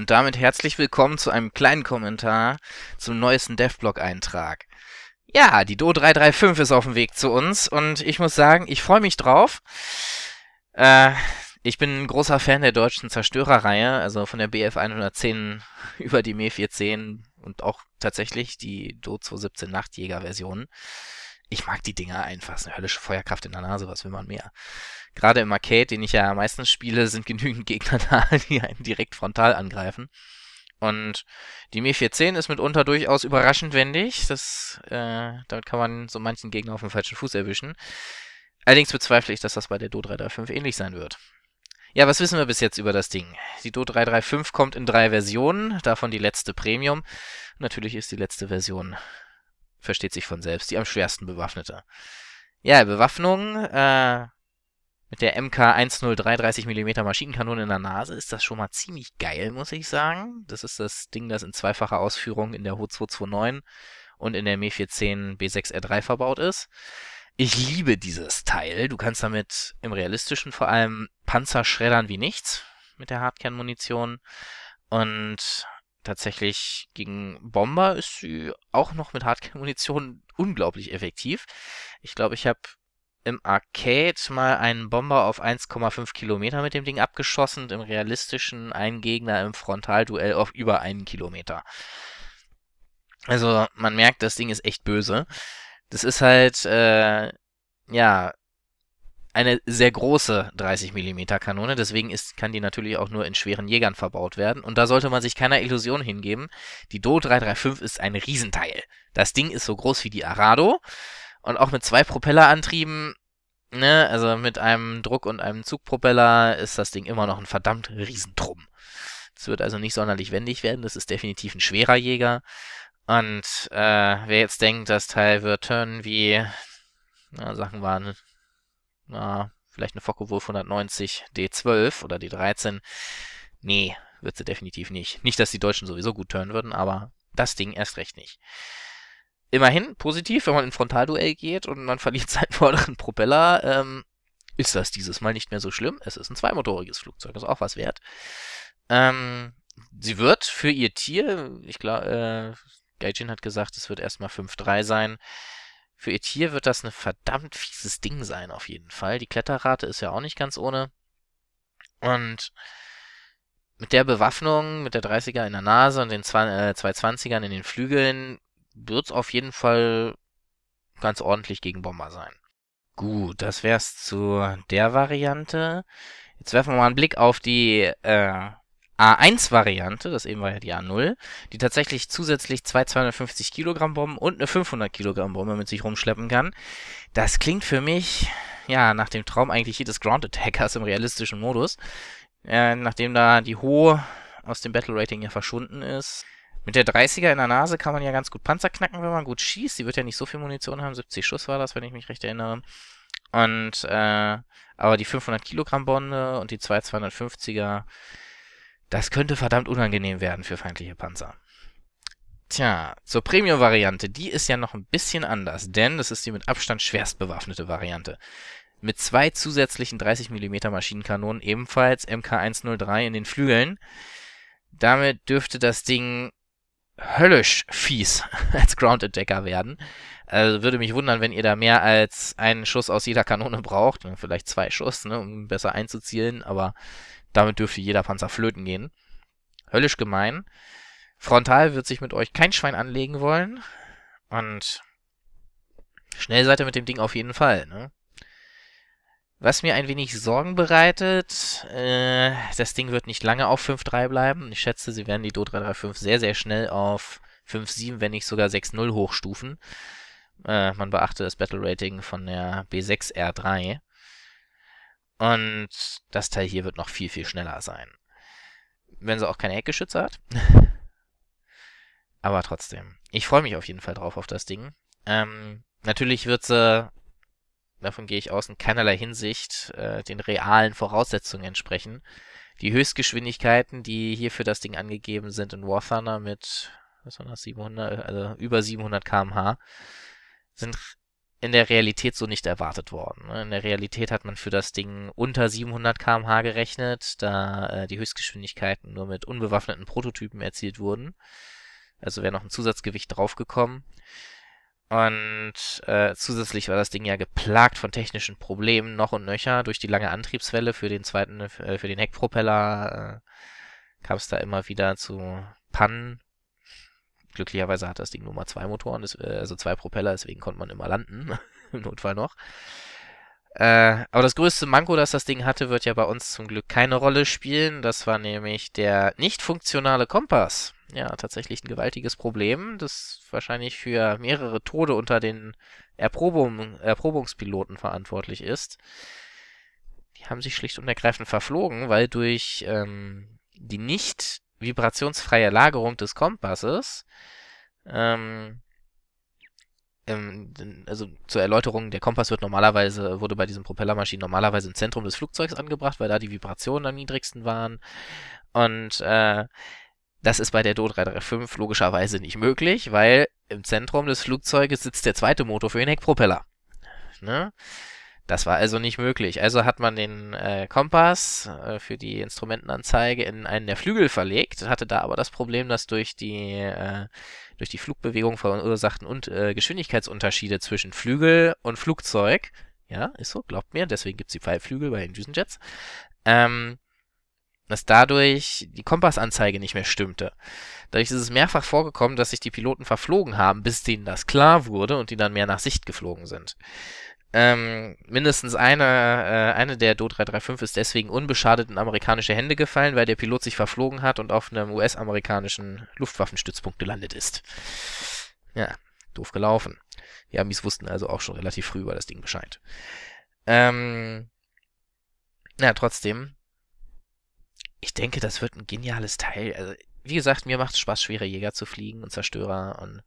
und damit herzlich willkommen zu einem kleinen Kommentar zum neuesten Devblog-Eintrag. Ja, die Do335 ist auf dem Weg zu uns und ich muss sagen, ich freue mich drauf. Äh, ich bin ein großer Fan der deutschen Zerstörerreihe, also von der Bf 110 über die Me 410 und auch tatsächlich die Do 217 Nachtjäger-Version ich mag die Dinger einfach. Es ist eine höllische Feuerkraft in der Nase, was will man mehr? Gerade im Arcade, den ich ja meistens spiele, sind genügend Gegner da, die einen direkt frontal angreifen. Und die Mi 410 ist mitunter durchaus überraschend wendig. Das, äh, damit kann man so manchen Gegner auf dem falschen Fuß erwischen. Allerdings bezweifle ich, dass das bei der Do 335 ähnlich sein wird. Ja, was wissen wir bis jetzt über das Ding? Die Do 335 kommt in drei Versionen, davon die letzte Premium. Natürlich ist die letzte Version versteht sich von selbst, die am schwersten bewaffnete. Ja, Bewaffnung, äh, mit der MK 103 30 mm Maschinenkanone in der Nase ist das schon mal ziemlich geil, muss ich sagen. Das ist das Ding, das in zweifacher Ausführung in der HO 229 und in der Me 410 B6R3 verbaut ist. Ich liebe dieses Teil. Du kannst damit im realistischen vor allem Panzer schreddern wie nichts mit der Hardkernmunition. Und tatsächlich gegen Bomber ist sie auch noch mit Hardcore-Munition unglaublich effektiv. Ich glaube, ich habe im Arcade mal einen Bomber auf 1,5 Kilometer mit dem Ding abgeschossen im realistischen einen Gegner im Frontalduell auf über einen Kilometer. Also man merkt, das Ding ist echt böse. Das ist halt, äh, ja, eine sehr große 30 mm Kanone, deswegen ist, kann die natürlich auch nur in schweren Jägern verbaut werden. Und da sollte man sich keiner Illusion hingeben. Die Do 335 ist ein Riesenteil. Das Ding ist so groß wie die Arado und auch mit zwei Propellerantrieben, ne, also mit einem Druck und einem Zugpropeller ist das Ding immer noch ein verdammt Riesentrum. Es wird also nicht sonderlich wendig werden, das ist definitiv ein schwerer Jäger. Und äh, wer jetzt denkt, das Teil wird turnen wie, na, Sachen waren na, vielleicht eine focke Wolf 190 D12 oder D13. Nee, wird sie definitiv nicht. Nicht, dass die Deutschen sowieso gut turnen würden, aber das Ding erst recht nicht. Immerhin positiv, wenn man in Frontalduell geht und man verliert seinen vorderen Propeller, ähm, ist das dieses Mal nicht mehr so schlimm. Es ist ein zweimotoriges Flugzeug, ist auch was wert. Ähm, sie wird für ihr Tier, ich glaube, äh, Gaijin hat gesagt, es wird erstmal 5-3 sein. Für ihr Tier wird das ein verdammt fieses Ding sein, auf jeden Fall. Die Kletterrate ist ja auch nicht ganz ohne. Und mit der Bewaffnung, mit der 30er in der Nase und den 2, äh, 220ern in den Flügeln, wird's auf jeden Fall ganz ordentlich gegen Bomber sein. Gut, das wär's zu der Variante. Jetzt werfen wir mal einen Blick auf die äh, A1-Variante, das eben war ja die A0, die tatsächlich zusätzlich zwei 250 Kilogramm Bomben und eine 500 Kilogramm Bombe mit sich rumschleppen kann. Das klingt für mich, ja, nach dem Traum eigentlich jedes Ground Attackers im realistischen Modus. Äh, nachdem da die hohe aus dem Battle Rating ja verschwunden ist. Mit der 30er in der Nase kann man ja ganz gut Panzer knacken, wenn man gut schießt. Die wird ja nicht so viel Munition haben. 70 Schuss war das, wenn ich mich recht erinnere. Und, äh, aber die 500 Kilogramm Bombe und die zwei 250er, das könnte verdammt unangenehm werden für feindliche Panzer. Tja, zur Premium-Variante, die ist ja noch ein bisschen anders, denn das ist die mit Abstand schwerst bewaffnete Variante. Mit zwei zusätzlichen 30mm Maschinenkanonen, ebenfalls MK103 in den Flügeln. Damit dürfte das Ding höllisch fies als Ground Attacker werden. Also würde mich wundern, wenn ihr da mehr als einen Schuss aus jeder Kanone braucht, vielleicht zwei Schuss, ne, um besser einzuzielen, aber damit dürfte jeder Panzer flöten gehen. Höllisch gemein. Frontal wird sich mit euch kein Schwein anlegen wollen und schnell seid ihr mit dem Ding auf jeden Fall, ne? Was mir ein wenig Sorgen bereitet, äh, das Ding wird nicht lange auf 5-3 bleiben. Ich schätze, sie werden die Do 335 sehr, sehr schnell auf 5-7, wenn nicht sogar 6-0 hochstufen. Äh, man beachte das Battle Rating von der B6R3. Und das Teil hier wird noch viel, viel schneller sein. Wenn sie auch keine Heckgeschütze hat. Aber trotzdem. Ich freue mich auf jeden Fall drauf auf das Ding. Ähm, natürlich wird sie davon gehe ich aus, in keinerlei Hinsicht äh, den realen Voraussetzungen entsprechen. Die Höchstgeschwindigkeiten, die hier für das Ding angegeben sind in War Thunder mit was war das, 700, äh, also über 700 kmh, sind in der Realität so nicht erwartet worden. Ne? In der Realität hat man für das Ding unter 700 kmh gerechnet, da äh, die Höchstgeschwindigkeiten nur mit unbewaffneten Prototypen erzielt wurden. Also wäre noch ein Zusatzgewicht draufgekommen. Und äh, zusätzlich war das Ding ja geplagt von technischen Problemen noch und nöcher. Durch die lange Antriebswelle für den zweiten, äh, äh, für den Heckpropeller äh, kam es da immer wieder zu Pannen. Glücklicherweise hat das Ding nur mal zwei Motoren, äh, also zwei Propeller, deswegen konnte man immer landen, im Notfall noch. Äh, aber das größte Manko, das das Ding hatte, wird ja bei uns zum Glück keine Rolle spielen. Das war nämlich der nicht funktionale Kompass. Ja, tatsächlich ein gewaltiges Problem, das wahrscheinlich für mehrere Tode unter den Erprobung, Erprobungspiloten verantwortlich ist. Die haben sich schlicht und ergreifend verflogen, weil durch ähm, die nicht vibrationsfreie Lagerung des Kompasses ähm, ähm, also zur Erläuterung, der Kompass wird normalerweise, wurde bei diesen Propellermaschinen normalerweise im Zentrum des Flugzeugs angebracht, weil da die Vibrationen am niedrigsten waren. Und äh, das ist bei der Do 335 logischerweise nicht möglich, weil im Zentrum des Flugzeuges sitzt der zweite Motor für den Heckpropeller. Ne? Das war also nicht möglich. Also hat man den äh, Kompass äh, für die Instrumentenanzeige in einen der Flügel verlegt, hatte da aber das Problem, dass durch die, äh, durch die Flugbewegung verursachten und, äh, Geschwindigkeitsunterschiede zwischen Flügel und Flugzeug, ja, ist so, glaubt mir, deswegen gibt es die Pfeilflügel bei den Düsenjets, ähm, dass dadurch die Kompassanzeige nicht mehr stimmte. Dadurch ist es mehrfach vorgekommen, dass sich die Piloten verflogen haben, bis denen das klar wurde und die dann mehr nach Sicht geflogen sind. Ähm, mindestens eine, äh, eine der Do 335 ist deswegen unbeschadet in amerikanische Hände gefallen, weil der Pilot sich verflogen hat und auf einem US-amerikanischen Luftwaffenstützpunkt gelandet ist. Ja, doof gelaufen. Die Amis wussten also auch schon relativ früh über das Ding Bescheid. Ähm, ja, trotzdem. Ich denke, das wird ein geniales Teil. Also, wie gesagt, mir macht es Spaß, schwere Jäger zu fliegen und Zerstörer und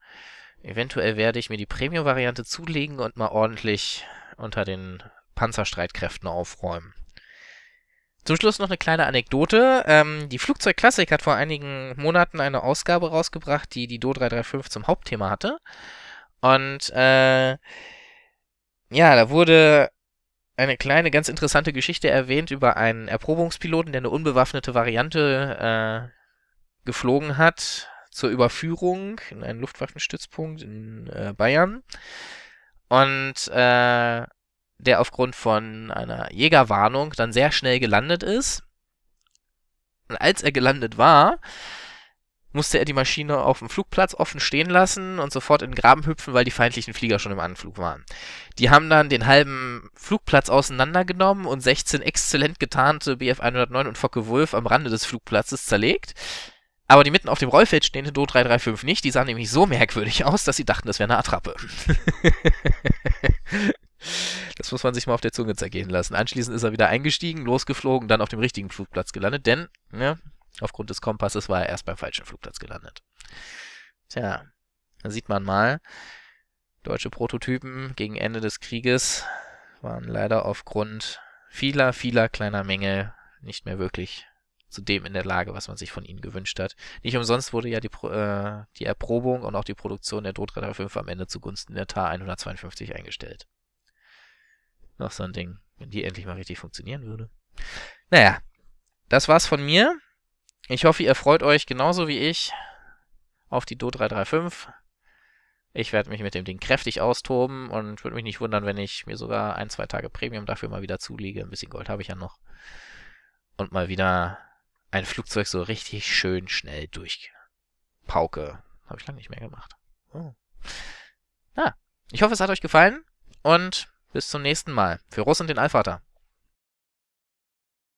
Eventuell werde ich mir die Premium-Variante zulegen und mal ordentlich unter den Panzerstreitkräften aufräumen. Zum Schluss noch eine kleine Anekdote. Ähm, die Flugzeugklassik hat vor einigen Monaten eine Ausgabe rausgebracht, die die Do 335 zum Hauptthema hatte. Und äh, ja, da wurde eine kleine, ganz interessante Geschichte erwähnt über einen Erprobungspiloten, der eine unbewaffnete Variante äh, geflogen hat zur Überführung in einen Luftwaffenstützpunkt in äh, Bayern. Und äh, der aufgrund von einer Jägerwarnung dann sehr schnell gelandet ist. Und als er gelandet war, musste er die Maschine auf dem Flugplatz offen stehen lassen und sofort in den Graben hüpfen, weil die feindlichen Flieger schon im Anflug waren. Die haben dann den halben Flugplatz auseinandergenommen und 16 exzellent getarnte Bf 109 und Focke Wulf am Rande des Flugplatzes zerlegt. Aber die mitten auf dem Rollfeld stehende Do 335 nicht, die sahen nämlich so merkwürdig aus, dass sie dachten, das wäre eine Attrappe. das muss man sich mal auf der Zunge zergehen lassen. Anschließend ist er wieder eingestiegen, losgeflogen, dann auf dem richtigen Flugplatz gelandet, denn, ja, ne, aufgrund des Kompasses war er erst beim falschen Flugplatz gelandet. Tja, da sieht man mal, deutsche Prototypen gegen Ende des Krieges waren leider aufgrund vieler, vieler kleiner Mängel nicht mehr wirklich zu dem in der Lage, was man sich von ihnen gewünscht hat. Nicht umsonst wurde ja die, äh, die Erprobung und auch die Produktion der Droht 305 am Ende zugunsten der TAR 152 eingestellt. Noch so ein Ding, wenn die endlich mal richtig funktionieren würde. Naja, das war's von mir. Ich hoffe, ihr freut euch genauso wie ich auf die Do 335. Ich werde mich mit dem Ding kräftig austoben und würde mich nicht wundern, wenn ich mir sogar ein, zwei Tage Premium dafür mal wieder zulege. Ein bisschen Gold habe ich ja noch. Und mal wieder ein Flugzeug so richtig schön schnell durchpauke. Habe ich lange nicht mehr gemacht. Oh. Ah, ich hoffe, es hat euch gefallen und bis zum nächsten Mal. Für Russ und den Allvater.